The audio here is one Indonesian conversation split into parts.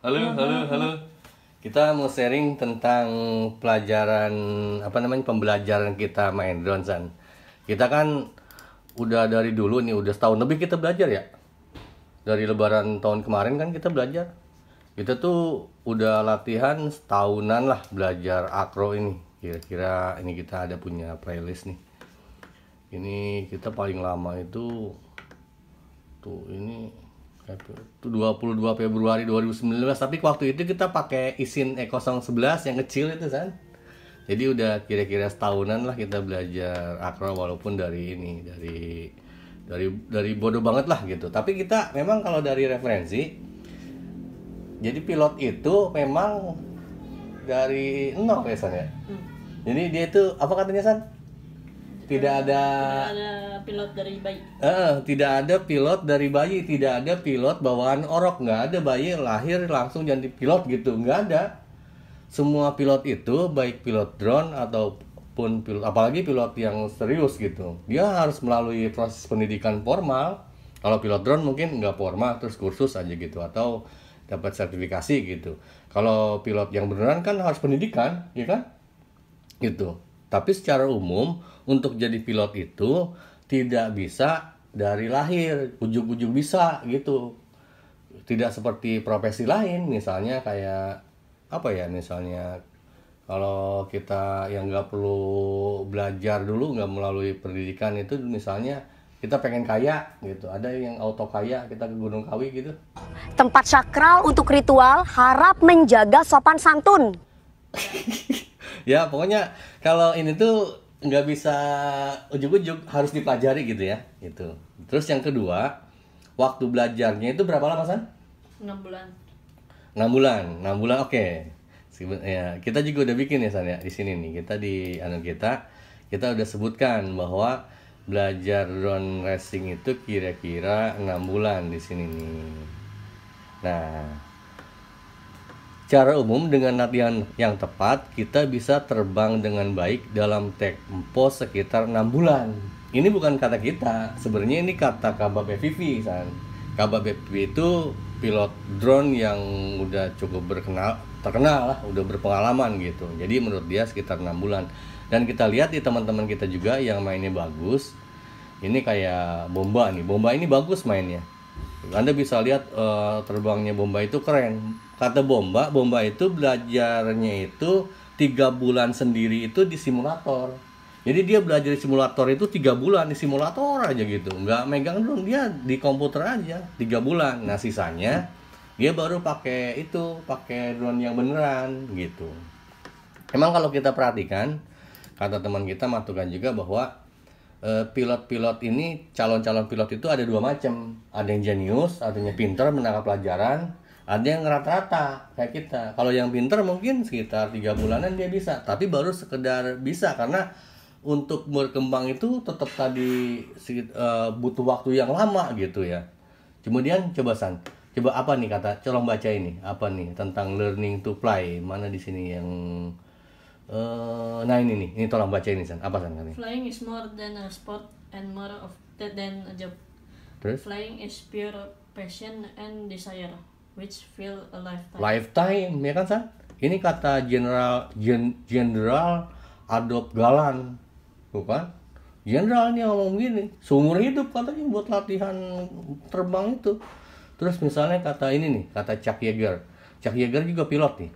Iya, halo, halo, halo. Kita mau sharing tentang pelajaran apa namanya pembelajaran kita main drone san. Kita kan udah dari dulu nih udah setahun lebih kita belajar ya. Dari lebaran tahun kemarin kan kita belajar. Kita tuh udah latihan setahunan lah belajar akro ini. Kira-kira ini kita ada punya playlist nih. Ini kita paling lama itu tuh ini Februari. 22 Februari 2019 tapi waktu itu kita pakai isin E011 yang kecil itu kan jadi udah kira-kira setahunan lah kita belajar akro walaupun dari ini dari dari dari bodoh banget lah gitu tapi kita memang kalau dari referensi jadi pilot itu memang dari nol ya San ya hmm. jadi dia itu apa katanya San? tidak ada pilot dari bayi uh, tidak ada pilot dari bayi tidak ada pilot bawaan orok nggak ada bayi lahir langsung jadi pilot gitu nggak ada semua pilot itu baik pilot drone ataupun pilot apalagi pilot yang serius gitu dia harus melalui proses pendidikan formal kalau pilot drone mungkin nggak formal terus kursus aja gitu atau dapat sertifikasi gitu kalau pilot yang beneran kan harus pendidikan ya kan gitu tapi secara umum untuk jadi pilot itu tidak bisa dari lahir, ujung-ujung bisa gitu. Tidak seperti profesi lain, misalnya kayak apa ya, misalnya kalau kita yang nggak perlu belajar dulu, nggak melalui pendidikan itu, misalnya kita pengen kaya gitu ada yang auto kaya kita ke Gunung Kawi gitu tempat sakral untuk ritual harap menjaga sopan santun ya pokoknya kalau ini tuh nggak bisa ujuk-ujuk harus dipelajari gitu ya itu. terus yang kedua waktu belajarnya itu berapa lama san Enam bulan Enam bulan enam bulan oke okay. ya kita juga udah bikin ya san ya di sini nih kita di anu kita kita udah sebutkan bahwa belajar drone racing itu kira-kira enam bulan di sini nih. Nah, Cara umum dengan latihan yang tepat, kita bisa terbang dengan baik dalam tempo sekitar 6 bulan. Ini bukan kata kita, sebenarnya ini kata Kabab FPV, kan Kabab FPV itu pilot drone yang udah cukup berkenal terkenal lah, udah berpengalaman gitu. Jadi menurut dia sekitar 6 bulan. Dan kita lihat di teman-teman kita juga yang mainnya bagus. Ini kayak bomba nih. Bomba ini bagus mainnya anda bisa lihat uh, terbangnya Bomba itu keren. Kata Bomba, Bomba itu belajarnya itu tiga bulan sendiri itu di simulator. Jadi dia belajar di simulator itu tiga bulan di simulator aja gitu, nggak megang dulu dia di komputer aja tiga bulan. Nah sisanya dia baru pakai itu pakai drone yang beneran gitu. Emang kalau kita perhatikan kata teman kita matukan juga bahwa Eh, pilot-pilot uh, ini calon-calon pilot itu ada dua macam ada yang jenius artinya pinter menangkap pelajaran ada yang rata-rata kayak kita kalau yang pinter mungkin sekitar tiga bulanan dia bisa tapi baru sekedar bisa karena untuk berkembang itu tetap tadi uh, butuh waktu yang lama gitu ya kemudian coba san coba apa nih kata colong baca ini apa nih tentang learning to fly mana di sini yang Uh, nah ini nih, ini tolong baca ini San. Apa San ini Flying is more than a sport and more of that than a job. Terus? Flying is pure passion and desire which fill a lifetime. Lifetime ya kan San? Ini kata General Gen, General Adop Galan, bukan? General ini ngomong gini, seumur hidup katanya buat latihan terbang itu. Terus misalnya kata ini nih, kata Chuck Yeager. Chuck Yeager juga pilot nih.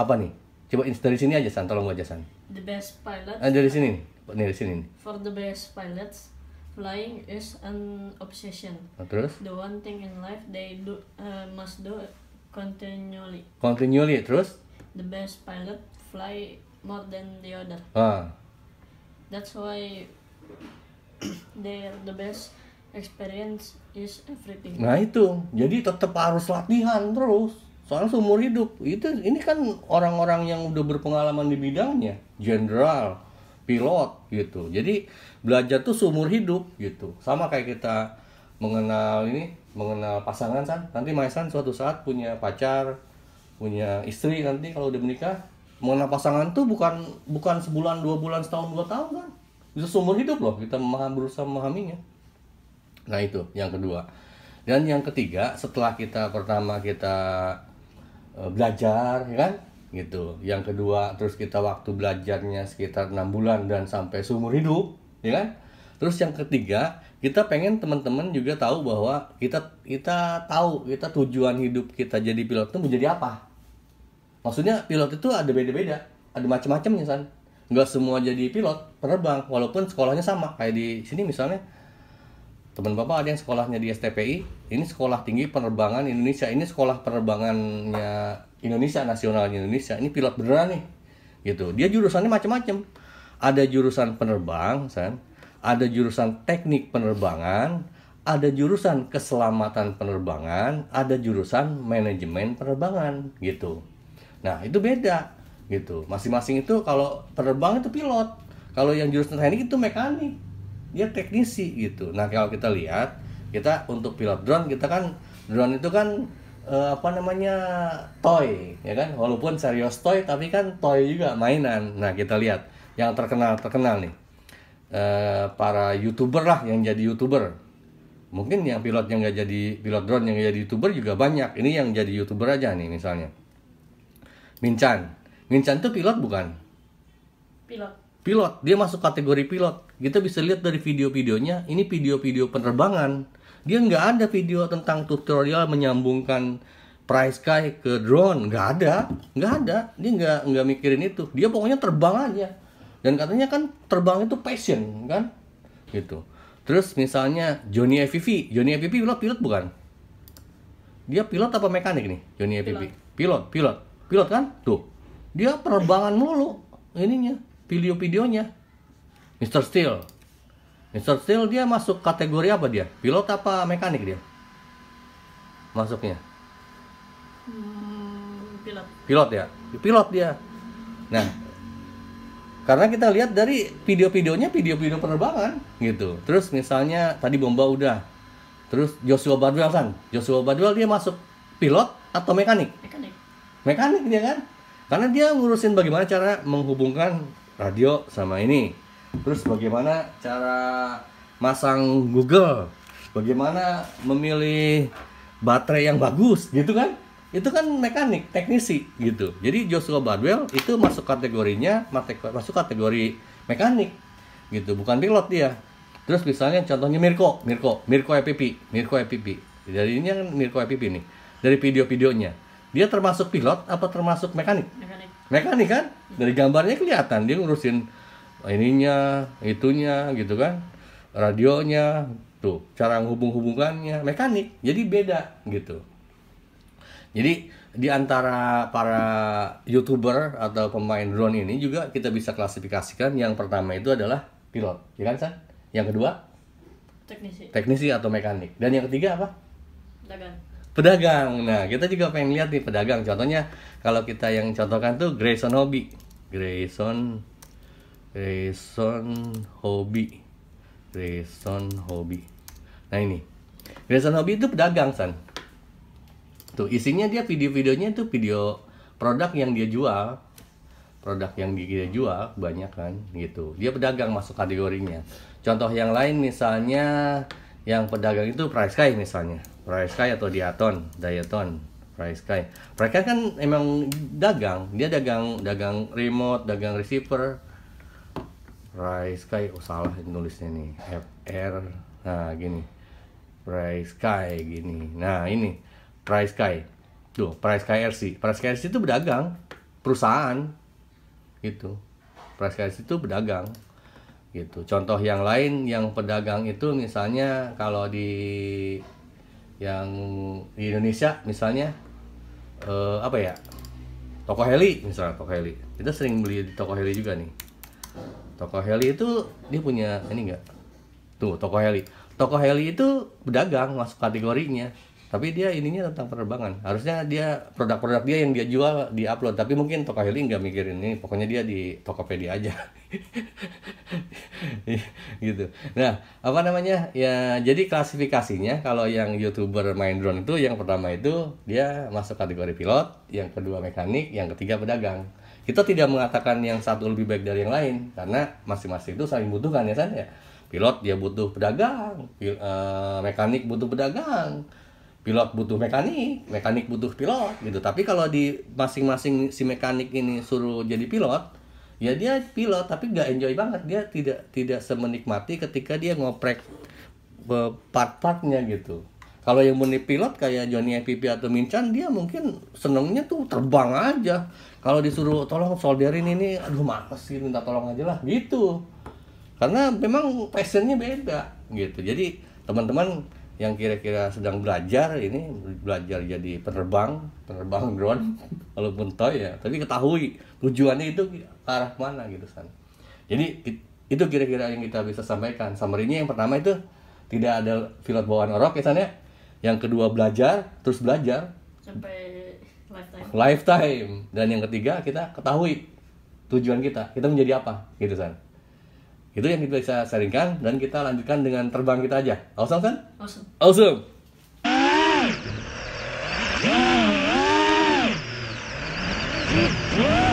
Apa nih? Coba dari sini aja San, tolong aja San. The best pilot. Ah, dari sini nih. Dari sini nih. For the best pilots, flying is an obsession. Nah, terus? The one thing in life they do uh, must do continually. Continually, terus? The best pilot fly more than the other. Ah. That's why they the best experience is everything. Nah itu, jadi tetap harus latihan terus soal seumur hidup itu ini kan orang-orang yang udah berpengalaman di bidangnya jenderal pilot gitu jadi belajar tuh seumur hidup gitu sama kayak kita mengenal ini mengenal pasangan kan nanti Maisan suatu saat punya pacar punya istri nanti kalau udah menikah mengenal pasangan tuh bukan bukan sebulan dua bulan setahun dua tahun kan bisa seumur hidup loh kita memaham, berusaha memahaminya nah itu yang kedua dan yang ketiga setelah kita pertama kita Eh, belajar ya kan gitu yang kedua terus kita waktu belajarnya sekitar enam bulan dan sampai seumur hidup ya kan terus yang ketiga kita pengen teman-teman juga tahu bahwa kita kita tahu kita tujuan hidup kita jadi pilot itu menjadi apa maksudnya pilot itu ada beda-beda ada macam-macamnya san nggak semua jadi pilot penerbang walaupun sekolahnya sama kayak di sini misalnya teman bapak ada yang sekolahnya di STPI ini sekolah tinggi penerbangan Indonesia ini sekolah penerbangannya Indonesia nasionalnya Indonesia ini pilot beneran nih gitu dia jurusannya macam-macam ada jurusan penerbang san ada jurusan teknik penerbangan ada jurusan keselamatan penerbangan ada jurusan manajemen penerbangan gitu nah itu beda gitu masing-masing itu kalau penerbang itu pilot kalau yang jurusan teknik itu mekanik dia teknisi gitu nah kalau kita lihat kita untuk pilot drone kita kan drone itu kan uh, apa namanya toy ya kan walaupun serius toy tapi kan toy juga mainan nah kita lihat yang terkenal terkenal nih uh, para youtuber lah yang jadi youtuber mungkin yang pilot yang nggak jadi pilot drone yang jadi youtuber juga banyak ini yang jadi youtuber aja nih misalnya Mincan Mincan tuh pilot bukan pilot pilot dia masuk kategori pilot kita bisa lihat dari video-videonya ini video-video penerbangan dia nggak ada video tentang tutorial menyambungkan price sky ke drone nggak ada nggak ada dia nggak nggak mikirin itu dia pokoknya terbang aja dan katanya kan terbang itu passion kan gitu terus misalnya Johnny FPV Johnny FPV pilot pilot bukan dia pilot apa mekanik nih Johnny pilot. pilot pilot pilot kan tuh dia penerbangan mulu ininya video-videonya. Mr. Steel. Mr. Steel dia masuk kategori apa dia? Pilot apa mekanik dia? Masuknya? Hmm, pilot. Pilot ya? Pilot dia. Nah, karena kita lihat dari video-videonya video-video penerbangan gitu. Terus misalnya tadi bomba udah. Terus Joshua Badwell kan? Joshua Badwell dia masuk pilot atau mekanik? Mekanik. Mekanik dia kan? Karena dia ngurusin bagaimana cara menghubungkan radio sama ini terus bagaimana cara masang Google bagaimana memilih baterai yang bagus gitu kan itu kan mekanik teknisi gitu jadi Joshua Bardwell itu masuk kategorinya masuk kategori mekanik gitu bukan pilot dia terus misalnya contohnya Mirko Mirko Mirko EPP Mirko EPP Jadi ini kan Mirko EPP nih dari video-videonya dia termasuk pilot apa termasuk mekanik, mekanik mekanik kan dari gambarnya kelihatan dia ngurusin ininya itunya gitu kan radionya tuh cara hubung hubungkannya mekanik jadi beda gitu jadi di antara para youtuber atau pemain drone ini juga kita bisa klasifikasikan yang pertama itu adalah pilot, ya kan San? Yang kedua teknisi, teknisi atau mekanik, dan yang ketiga apa? Dagang pedagang. Nah, kita juga pengen lihat nih pedagang. Contohnya kalau kita yang contohkan tuh Grayson Hobby. Grayson Grayson Hobby. Grayson Hobby. Nah, ini. Grayson Hobby itu pedagang, San. Tuh, isinya dia video-videonya itu video produk yang dia jual produk yang dia jual banyak kan gitu dia pedagang masuk kategorinya contoh yang lain misalnya yang pedagang itu price sky misalnya price sky atau diaton diaton price sky mereka kan emang dagang dia dagang dagang remote dagang receiver price sky oh salah nulisnya nih fr nah gini price sky gini nah ini price sky tuh price sky rc price sky rc itu berdagang perusahaan gitu price sky rc itu berdagang gitu contoh yang lain yang pedagang itu misalnya kalau di yang di Indonesia misalnya eh, apa ya toko heli misalnya toko heli kita sering beli di toko heli juga nih toko heli itu dia punya ini enggak tuh toko heli toko heli itu pedagang masuk kategorinya tapi dia ininya tentang penerbangan harusnya dia produk-produk dia yang dia jual di upload tapi mungkin toko healing nggak mikirin ini pokoknya dia di Tokopedia aja gitu nah apa namanya ya jadi klasifikasinya kalau yang youtuber main drone itu yang pertama itu dia masuk kategori pilot yang kedua mekanik yang ketiga pedagang kita tidak mengatakan yang satu lebih baik dari yang lain karena masing-masing itu saling butuhkan ya kan ya pilot dia butuh pedagang pil, uh, mekanik butuh pedagang pilot butuh mekanik, mekanik butuh pilot gitu. Tapi kalau di masing-masing si mekanik ini suruh jadi pilot, ya dia pilot tapi gak enjoy banget. Dia tidak tidak semenikmati ketika dia ngoprek e, part-partnya gitu. Kalau yang murni pilot kayak Johnny FPP atau Minchan dia mungkin senengnya tuh terbang aja. Kalau disuruh tolong solderin ini, aduh males sih minta tolong aja lah gitu. Karena memang passionnya beda gitu. Jadi teman-teman yang kira-kira sedang belajar ini belajar jadi penerbang penerbang drone walaupun toy ya tapi ketahui tujuannya itu ke arah mana gitu kan jadi itu kira-kira yang kita bisa sampaikan summary-nya yang pertama itu tidak ada pilot bawaan orok misalnya ya. yang kedua belajar terus belajar sampai lifetime lifetime dan yang ketiga kita ketahui tujuan kita kita menjadi apa gitu kan itu yang kita bisa sharingkan dan kita lanjutkan dengan terbang kita aja awesome kan awesome awesome Yeah!